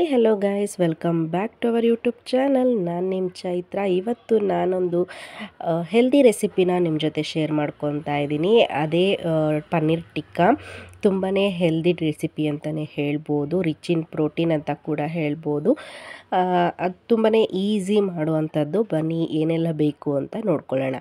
hi hello guys welcome back to our YouTube channel ನಾನು ನಿಮ್ಮ ಚೈತ್ರ ಇವತ್ತು ನಾನೊಂದು ಹೆಲ್ದಿ ರೆಸಿಪಿನ ನಿಮ್ಮ ಜೊತೆ ಶೇರ್ ಮಾಡ್ಕೊತಾ ಇದ್ದೀನಿ ಅದೇ ಪನ್ನೀರ್ ಟಿಕ್ಕಾ ತುಂಬಾ ಹೆಲ್ದಿ ರೆಸಿಪಿ ಅಂತಲೇ ಹೇಳ್ಬೋದು ರಿಚ್ ಇನ್ ಪ್ರೋಟೀನ್ ಅಂತ ಕೂಡ ಹೇಳ್ಬೋದು ಅದು ತುಂಬಾ ಈಸಿ ಮಾಡುವಂಥದ್ದು ಬನ್ನಿ ಏನೆಲ್ಲ ಬೇಕು ಅಂತ ನೋಡ್ಕೊಳ್ಳೋಣ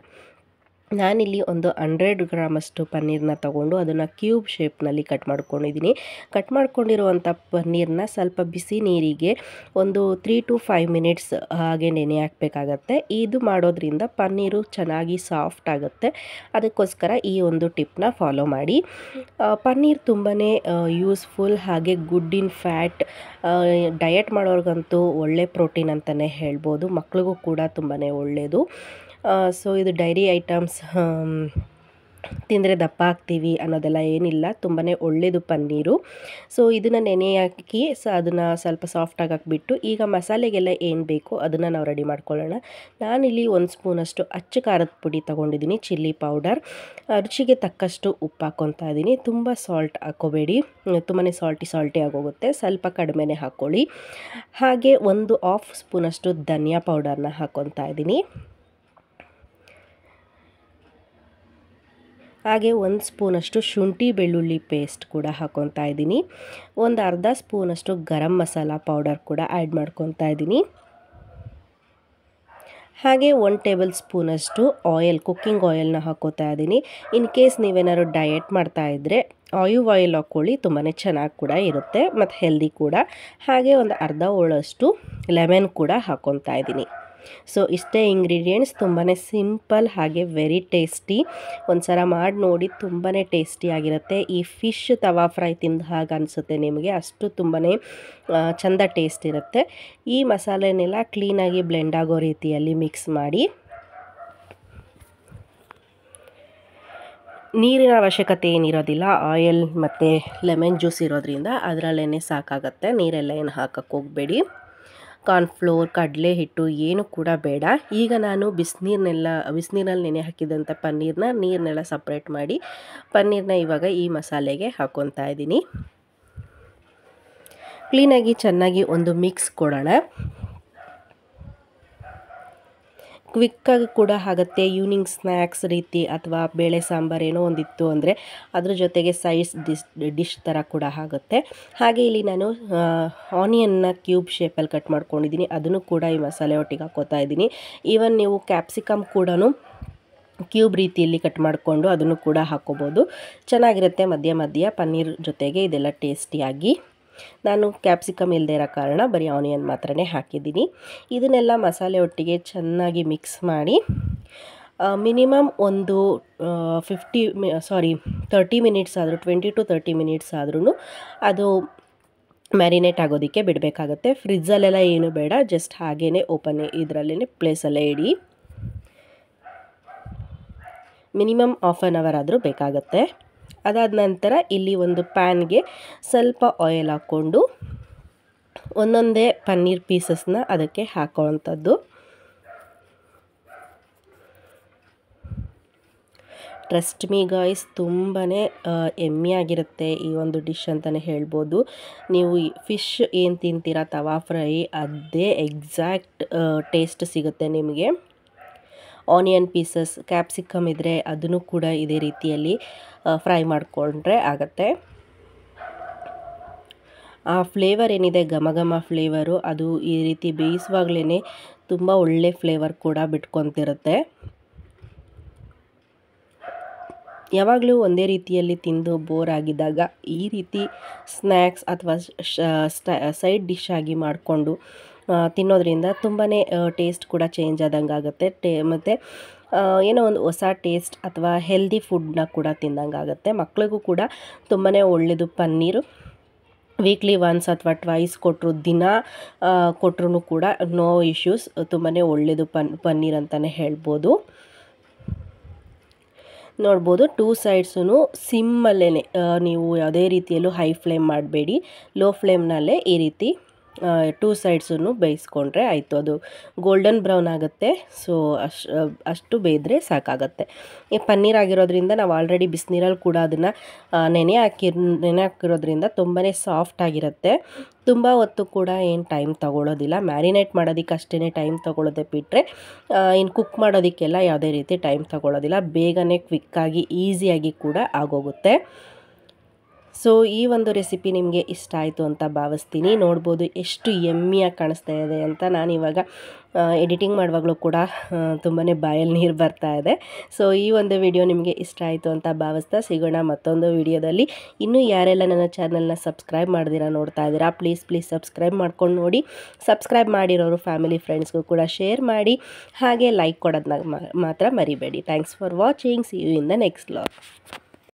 ನಾನಿಲ್ಲಿ ಒಂದು ಹಂಡ್ರೆಡ್ ಗ್ರಾಮಷ್ಟು ಪನ್ನೀರನ್ನ ತಗೊಂಡು ಅದನ್ನು ಕ್ಯೂಬ್ ಶೇಪ್ನಲ್ಲಿ ಕಟ್ ಮಾಡ್ಕೊಂಡಿದ್ದೀನಿ ಕಟ್ ಮಾಡ್ಕೊಂಡಿರುವಂಥ ಪನ್ನೀರನ್ನ ಸ್ವಲ್ಪ ಬಿಸಿ ನೀರಿಗೆ ಒಂದು ತ್ರೀ ಟು ಫೈವ್ ಮಿನಿಟ್ಸ್ ಹಾಗೆ ನೆನೆ ಹಾಕಬೇಕಾಗತ್ತೆ ಇದು ಮಾಡೋದ್ರಿಂದ ಪನ್ನೀರು ಚೆನ್ನಾಗಿ ಸಾಫ್ಟ್ ಆಗುತ್ತೆ ಅದಕ್ಕೋಸ್ಕರ ಈ ಒಂದು ಟಿಪ್ನ ಫಾಲೋ ಮಾಡಿ ಪನ್ನೀರ್ ತುಂಬಾ ಯೂಸ್ಫುಲ್ ಹಾಗೆ ಗುಡ್ ಇನ್ ಫ್ಯಾಟ್ ಡಯಟ್ ಮಾಡೋರ್ಗಂತೂ ಒಳ್ಳೆ ಪ್ರೋಟೀನ್ ಅಂತಲೇ ಹೇಳ್ಬೋದು ಮಕ್ಕಳಿಗೂ ಕೂಡ ತುಂಬಾ ಒಳ್ಳೆಯದು ಸೊ ಇದು ಡೈರಿ ಐಟಮ್ಸ್ ತಿಂದರೆ ದಪ್ಪ ಹಾಕ್ತೀವಿ ಅನ್ನೋದೆಲ್ಲ ಏನಿಲ್ಲ ತುಂಬಾ ಒಳ್ಳೆಯದು ಪನ್ನೀರು ಸೊ ಇದನ್ನು ನೆನೆ ಹಾಕಿ ಸ ಅದನ್ನು ಸ್ವಲ್ಪ ಸಾಫ್ಟಾಗಿ ಹಾಕಿಬಿಟ್ಟು ಈಗ ಮಸಾಲೆಗೆಲ್ಲ ಏನು ಬೇಕು ಅದನ್ನು ನಾವು ರೆಡಿ ಮಾಡ್ಕೊಳ್ಳೋಣ ನಾನಿಲ್ಲಿ ಒಂದು ಸ್ಪೂನಷ್ಟು ಅಚ್ಚು ಖಾರದ ಪುಡಿ ತೊಗೊಂಡಿದ್ದೀನಿ ಚಿಲ್ಲಿ ಪೌಡರ್ ರುಚಿಗೆ ತಕ್ಕಷ್ಟು ಉಪ್ಪು ಹಾಕ್ಕೊತಾ ಇದ್ದೀನಿ ತುಂಬ ಸಾಲ್ಟ್ ಹಾಕೋಬೇಡಿ ತುಂಬಾ ಸಾಲ್ಟಿ ಸಾಲ್ಟಿ ಆಗೋಗುತ್ತೆ ಸ್ವಲ್ಪ ಕಡಿಮೆನೇ ಹಾಕ್ಕೊಳ್ಳಿ ಹಾಗೆ ಒಂದು ಹಾಫ್ ಸ್ಪೂನಷ್ಟು ಧನಿಯಾ ಪೌಡರ್ನ ಹಾಕ್ಕೊತಾ ಇದ್ದೀನಿ ಹಾಗೆ ಒಂದು ಸ್ಪೂನಷ್ಟು ಶುಂಠಿ ಬೆಳ್ಳುಳ್ಳಿ ಪೇಸ್ಟ್ ಕೂಡ ಹಾಕೊತಾ ಇದ್ದೀನಿ ಒಂದು ಅರ್ಧ ಸ್ಪೂನಷ್ಟು ಗರಂ ಮಸಾಲ ಪೌಡರ್ ಕೂಡ ಆ್ಯಡ್ ಮಾಡ್ಕೊತಾ ಇದ್ದೀನಿ ಹಾಗೆ ಒನ್ ಟೇಬಲ್ ಸ್ಪೂನಷ್ಟು ಆಯಿಲ್ ಕುಕ್ಕಿಂಗ್ ಆಯಿಲ್ನ ಹಾಕೋತಾ ಇದ್ದೀನಿ ಇನ್ ಕೇಸ್ ನೀವೇನಾದ್ರು ಡಯಟ್ ಮಾಡ್ತಾ ಇದ್ದರೆ ಆಯಿಲ್ ಆಯಿಲ್ ಹಾಕ್ಕೊಳ್ಳಿ ತುಂಬಾ ಚೆನ್ನಾಗಿ ಕೂಡ ಇರುತ್ತೆ ಮತ್ತು ಹೆಲ್ದಿ ಕೂಡ ಹಾಗೆ ಒಂದು ಅರ್ಧ ಹೋಳಷ್ಟು ಲೆಮನ್ ಕೂಡ ಹಾಕೊತಾ ಇದ್ದೀನಿ ಸೊ ಇಷ್ಟೇ ಇಂಗ್ರೀಡಿಯೆಂಟ್ಸ್ ತುಂಬಾ ಸಿಂಪಲ್ ಹಾಗೆ ವೆರಿ ಟೇಸ್ಟಿ ಒಂದು ಸಲ ಮಾಡಿ ನೋಡಿ ತುಂಬಾ ಟೇಸ್ಟಿಯಾಗಿರುತ್ತೆ ಈ ಫಿಶ್ ತವಾ ಫ್ರೈ ತಿಂದ ಹಾಗೆ ಅನಿಸುತ್ತೆ ನಿಮಗೆ ಅಷ್ಟು ತುಂಬಾ ಚಂದ ಟೇಸ್ಟ್ ಇರುತ್ತೆ ಈ ಮಸಾಲೆನೆಲ್ಲ ಕ್ಲೀನಾಗಿ ಬ್ಲೆಂಡ್ ಆಗೋ ರೀತಿಯಲ್ಲಿ ಮಿಕ್ಸ್ ಮಾಡಿ ನೀರಿನ ಅವಶ್ಯಕತೆ ಏನಿರೋದಿಲ್ಲ ಆಯಿಲ್ ಮತ್ತು ಲೆಮನ್ ಜ್ಯೂಸ್ ಇರೋದ್ರಿಂದ ಅದರಲ್ಲೇ ಸಾಕಾಗುತ್ತೆ ನೀರೆಲ್ಲ ಏನು ಹಾಕಕ್ಕೆ ಹೋಗಬೇಡಿ ಕಾರ್ನ್ಫ್ಲೋರ್ ಕಡಲೆ ಹಿಟ್ಟು ಏನು ಕೂಡ ಬೇಡ ಈಗ ನಾನು ಬಿಸಿನೀರ್ನೆಲ್ಲ ಬಿಸಿನೀರಲ್ಲಿ ನೆನೆ ಹಾಕಿದಂಥ ಪನ್ನೀರ್ನ ನೀರನ್ನೆಲ್ಲ ಸಪ್ರೇಟ್ ಮಾಡಿ ಪನ್ನೀರ್ನ ಇವಾಗ ಈ ಮಸಾಲೆಗೆ ಹಾಕೊತಾ ಇದ್ದೀನಿ ಕ್ಲೀನಾಗಿ ಚೆನ್ನಾಗಿ ಒಂದು ಮಿಕ್ಸ್ ಕೊಡೋಣ ಕ್ವಿಕ್ಕಾಗಿ ಕೂಡ ಆಗುತ್ತೆ ಈವ್ನಿಂಗ್ ಸ್ನ್ಯಾಕ್ಸ್ ರೀತಿ ಅಥವಾ ಬೇಳೆ ಸಾಂಬಾರು ಏನೋ ಒಂದಿತ್ತು ಅಂದರೆ ಅದ್ರ ಜೊತೆಗೆ ಸೈಡ್ಸ್ ಡಿಶ್ ಡಿಶ್ ಥರ ಕೂಡ ಆಗುತ್ತೆ ಹಾಗೆ ಇಲ್ಲಿ ನಾನು ಆನಿಯನ್ನ ಕ್ಯೂಬ್ ಶೇಪಲ್ಲಿ ಕಟ್ ಮಾಡ್ಕೊಂಡಿದ್ದೀನಿ ಅದನ್ನು ಕೂಡ ಈ ಮಸಾಲೆ ಒಟ್ಟಿಗೆ ಹಾಕೋತಾ ಇದ್ದೀನಿ ಈವನ್ ನೀವು ಕ್ಯಾಪ್ಸಿಕಮ್ ಕೂಡ ಕ್ಯೂಬ್ ರೀತಿಯಲ್ಲಿ ಕಟ್ ಮಾಡಿಕೊಂಡು ಅದನ್ನು ಕೂಡ ಹಾಕೋಬೋದು ಚೆನ್ನಾಗಿರುತ್ತೆ ಮಧ್ಯ ಮಧ್ಯ ಪನ್ನೀರ್ ಜೊತೆಗೆ ಇದೆಲ್ಲ ಟೇಸ್ಟಿಯಾಗಿ ನಾನು ಕ್ಯಾಪ್ಸಿಕಮ್ ಇಲ್ಲದೇ ಇರೋ ಕಾರಣ ಬರೀ ಆನಿಯನ್ ಮಾತ್ರನೇ ಹಾಕಿದ್ದೀನಿ ಇದನ್ನೆಲ್ಲ ಮಸಾಲೆ ಒಟ್ಟಿಗೆ ಚೆನ್ನಾಗಿ ಮಿಕ್ಸ್ ಮಾಡಿ ಮಿನಿಮಮ್ ಒಂದು ಫಿಫ್ಟಿ ಸಾರಿ ತರ್ಟಿ ಮಿನಿಟ್ಸ್ ಆದರೂ ಟ್ವೆಂಟಿ ಟು ತರ್ಟಿ ಮಿನಿಟ್ಸ್ ಆದ್ರೂ ಅದು ಮ್ಯಾರಿನೇಟ್ ಆಗೋದಕ್ಕೆ ಬಿಡಬೇಕಾಗತ್ತೆ ಫ್ರಿಜ್ಜಲ್ಲೆಲ್ಲ ಏನು ಬೇಡ ಜಸ್ಟ್ ಹಾಗೇ ಓಪನ್ ಇದರಲ್ಲೇ ಪ್ಲೇಸಲ್ಲೇ ಇಡಿ ಮಿನಿಮಮ್ ಆಫ್ ಆನ್ ಅವರ್ ಆದರೂ ಬೇಕಾಗತ್ತೆ ಅದಾದ ನಂತರ ಇಲ್ಲಿ ಒಂದು ಪ್ಯಾನ್ಗೆ ಸ್ವಲ್ಪ ಆಯಿಲ್ ಹಾಕ್ಕೊಂಡು ಒಂದೊಂದೇ ಪನ್ನೀರ್ ಪೀಸಸ್ನ ಅದಕ್ಕೆ ಹಾಕೋವಂಥದ್ದು ಟ್ರಸ್ಟ್ ಮೀ ಗಾಯ್ಸ್ ತುಂಬಾ ಆಗಿರುತ್ತೆ ಈ ಒಂದು ಡಿಶ್ ಅಂತಲೇ ಹೇಳ್ಬೋದು ನೀವು ಫಿಶ್ ಏನು ತಿಂತೀರಾ ತವಾ ಫ್ರೈ ಅದೇ ಎಕ್ಸಾಕ್ಟ್ ಟೇಸ್ಟ್ ಸಿಗುತ್ತೆ ನಿಮಗೆ ಆನಿಯನ್ ಪೀಸಸ್ ಕ್ಯಾಪ್ಸಿಕಮ್ ಇದ್ದರೆ ಅದನ್ನು ಕೂಡ ಇದೇ ರೀತಿಯಲ್ಲಿ ಫ್ರೈ ಮಾಡಿಕೊಂಡ್ರೆ ಆಗತ್ತೆ ಆ ಫ್ಲೇವರ್ ಏನಿದೆ ಘಮ ಘಮ ಫ್ಲೇವರು ಅದು ಈ ರೀತಿ ಬೇಯಿಸುವಾಗಲೇ ತುಂಬ ಒಳ್ಳೆ ಫ್ಲೇವರ್ ಕೂಡ ಬಿಟ್ಕೊತಿರುತ್ತೆ ಯಾವಾಗಲೂ ಒಂದೇ ರೀತಿಯಲ್ಲಿ ತಿಂದು ಬೋರ್ ಆಗಿದ್ದಾಗ ಈ ರೀತಿ ಸ್ನ್ಯಾಕ್ಸ್ ಅಥವಾ ಸೈಡ್ ಡಿಶ್ ಆಗಿ ಮಾಡಿಕೊಂಡು ತಿನ್ನೋದ್ರಿಂದ ತುಂಬಾ ಟೇಸ್ಟ್ ಕೂಡ ಚೇಂಜ್ ಆದಂಗೆ ಆಗುತ್ತೆ ಟೇ ಮತ್ತು ಏನೋ ಒಂದು ಹೊಸ ಟೇಸ್ಟ್ ಅಥವಾ ಹೆಲ್ದಿ ಫುಡ್ನ ಕೂಡ ತಿಂದಂಗಾಗುತ್ತೆ ಮಕ್ಕಳಿಗೂ ಕೂಡ ತುಂಬಾ ಒಳ್ಳೆಯದು ಪನ್ನೀರು ವೀಕ್ಲಿ ಒನ್ಸ್ ಅಥವಾ ಟ್ವೈಸ್ ಕೊಟ್ಟರು ದಿನ ಕೊಟ್ಟರು ಕೂಡ ನೋ ಇಶ್ಯೂಸ್ ತುಂಬಾ ಒಳ್ಳೆಯದು ಪನ್ ಪನ್ನೀರ್ ಅಂತಲೇ ಹೇಳ್ಬೋದು ನೋಡ್ಬೋದು ಟೂ ಸೈಡ್ಸೂ ಸಿಮ್ಮಲ್ಲೇ ನೀವು ಯಾವುದೇ ರೀತಿಯಲ್ಲೂ ಹೈ ಫ್ಲೇಮ್ ಮಾಡಬೇಡಿ ಲೋ ಫ್ಲೇಮ್ನಲ್ಲೇ ಈ ರೀತಿ ಟೂ ಸೈಡ್ಸನ್ನು ಬೇಯಿಸ್ಕೊಂಡ್ರೆ ಆಯಿತು ಅದು ಗೋಲ್ಡನ್ ಬ್ರೌನ್ ಆಗುತ್ತೆ ಸೊ ಅಷ್ಟು ಅಷ್ಟು ಬೇಯ್ದರೆ ಸಾಕಾಗತ್ತೆ ಈ ಪನ್ನೀರ್ ಆಗಿರೋದ್ರಿಂದ ನಾವು ಆಲ್ರೆಡಿ ಬಿಸಿನೀರಲ್ಲಿ ಕೂಡ ಅದನ್ನು ನೆನೆ ಹಾಕಿ ನೆನೆ ಹಾಕಿರೋದ್ರಿಂದ ತುಂಬಾ ಸಾಫ್ಟ್ ಆಗಿರುತ್ತೆ ತುಂಬ ಹೊತ್ತು ಕೂಡ ಏನು ಟೈಮ್ ತೊಗೊಳೋದಿಲ್ಲ ಮ್ಯಾರಿನೇಟ್ ಮಾಡೋದಕ್ಕೆ ಅಷ್ಟೇ ಟೈಮ್ ತೊಗೊಳೋದೆ ಬಿಟ್ಟರೆ ಇನ್ನು ಕುಕ್ ಮಾಡೋದಕ್ಕೆಲ್ಲ ಯಾವುದೇ ರೀತಿ ಟೈಮ್ ತೊಗೊಳೋದಿಲ್ಲ ಬೇಗನೆ ಕ್ವಿಕ್ಕಾಗಿ ಈಸಿಯಾಗಿ ಕೂಡ ಆಗೋಗುತ್ತೆ ಸೊ ಈ ಒಂದು ರೆಸಿಪಿ ನಿಮಗೆ ಇಷ್ಟ ಆಯಿತು ಅಂತ ಭಾವಿಸ್ತೀನಿ ನೋಡ್ಬೋದು ಎಷ್ಟು ಎಮ್ಮಿಯಾಗಿ ಕಾಣಿಸ್ತಾ ಇದೆ ಅಂತ ನಾನು ಇವಾಗ ಎಡಿಟಿಂಗ್ ಮಾಡುವಾಗಲೂ ಕೂಡ ತುಂಬಾ ಬಾಯಲ್ಲಿ ನೀರು ಬರ್ತಾ ಇದೆ ಸೊ ಈ ಒಂದು ವಿಡಿಯೋ ನಿಮಗೆ ಇಷ್ಟ ಆಯಿತು ಅಂತ ಭಾವಿಸ್ತಾ ಸಿಗೋಣ ಮತ್ತೊಂದು ವಿಡಿಯೋದಲ್ಲಿ ಇನ್ನೂ ಯಾರೆಲ್ಲ ನನ್ನ ಚಾನಲ್ನ ಸಬ್ಸ್ಕ್ರೈಬ್ ಮಾಡ್ದಿರಾ ನೋಡ್ತಾ ಇದ್ದೀರಾ ಪ್ಲೀಸ್ ಪ್ಲೀಸ್ ಸಬ್ಸ್ಕ್ರೈಬ್ ಮಾಡ್ಕೊಂಡು ನೋಡಿ ಸಬ್ಸ್ಕ್ರೈಬ್ ಮಾಡಿರೋರು ಫ್ಯಾಮಿಲಿ ಫ್ರೆಂಡ್ಸ್ಗೂ ಕೂಡ ಶೇರ್ ಮಾಡಿ ಹಾಗೆ ಲೈಕ್ ಕೊಡೋದನ್ನ ಮಾತ್ರ ಮರಿಬೇಡಿ thanks for watching see you in the next lock